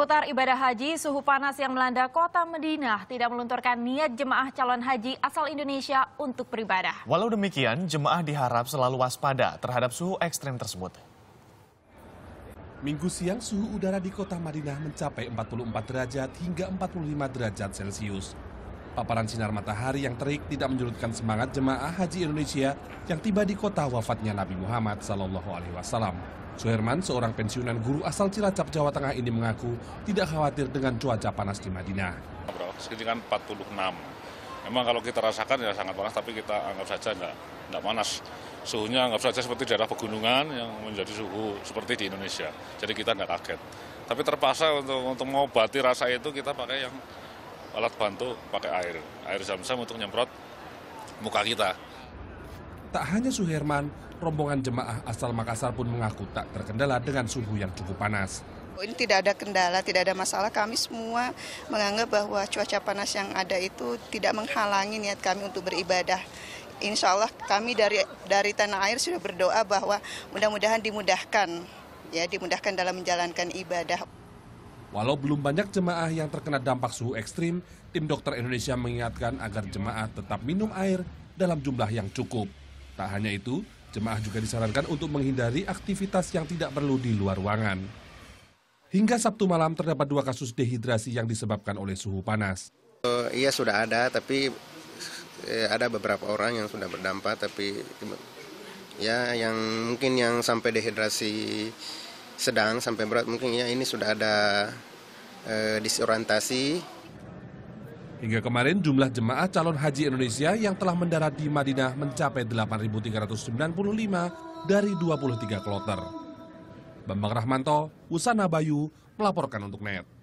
Seputar ibadah haji, suhu panas yang melanda kota Medina tidak melunturkan niat jemaah calon haji asal Indonesia untuk beribadah. Walau demikian, jemaah diharap selalu waspada terhadap suhu ekstrim tersebut. Minggu siang, suhu udara di kota Madinah mencapai 44 derajat hingga 45 derajat Celcius. Paparan sinar matahari yang terik tidak menyurutkan semangat jemaah haji Indonesia yang tiba di kota wafatnya Nabi Muhammad SAW. Suherman, seorang pensiunan guru asal Cilacap, Jawa Tengah ini mengaku tidak khawatir dengan cuaca panas di Madinah. Sini kan 46. Memang kalau kita rasakan ya sangat panas, tapi kita anggap saja enggak, enggak panas. Suhunya anggap saja seperti daerah pegunungan yang menjadi suhu seperti di Indonesia. Jadi kita enggak kaget. Tapi terpaksa untuk, untuk mengobati rasa itu kita pakai yang alat bantu pakai air. Air zam-zam untuk nyemprot muka kita. Tak hanya Suherman, rombongan jemaah asal Makassar pun mengaku tak terkendala dengan suhu yang cukup panas. Oh, ini tidak ada kendala, tidak ada masalah. Kami semua menganggap bahwa cuaca panas yang ada itu tidak menghalangi niat kami untuk beribadah. Insya Allah kami dari dari tanah air sudah berdoa bahwa mudah-mudahan dimudahkan, ya dimudahkan dalam menjalankan ibadah. Walau belum banyak jemaah yang terkena dampak suhu ekstrim, tim dokter Indonesia mengingatkan agar jemaah tetap minum air dalam jumlah yang cukup. Tak hanya itu, jemaah juga disarankan untuk menghindari aktivitas yang tidak perlu di luar ruangan. Hingga Sabtu malam terdapat dua kasus dehidrasi yang disebabkan oleh suhu panas. Uh, iya sudah ada, tapi eh, ada beberapa orang yang sudah berdampak, tapi ya yang mungkin yang sampai dehidrasi sedang sampai berat mungkin ya ini sudah ada eh, disorientasi Hingga kemarin jumlah jemaah calon haji Indonesia yang telah mendarat di Madinah mencapai 8.395 dari 23 kloter. Bambang Rahmanto, Usana Bayu, melaporkan untuk NET.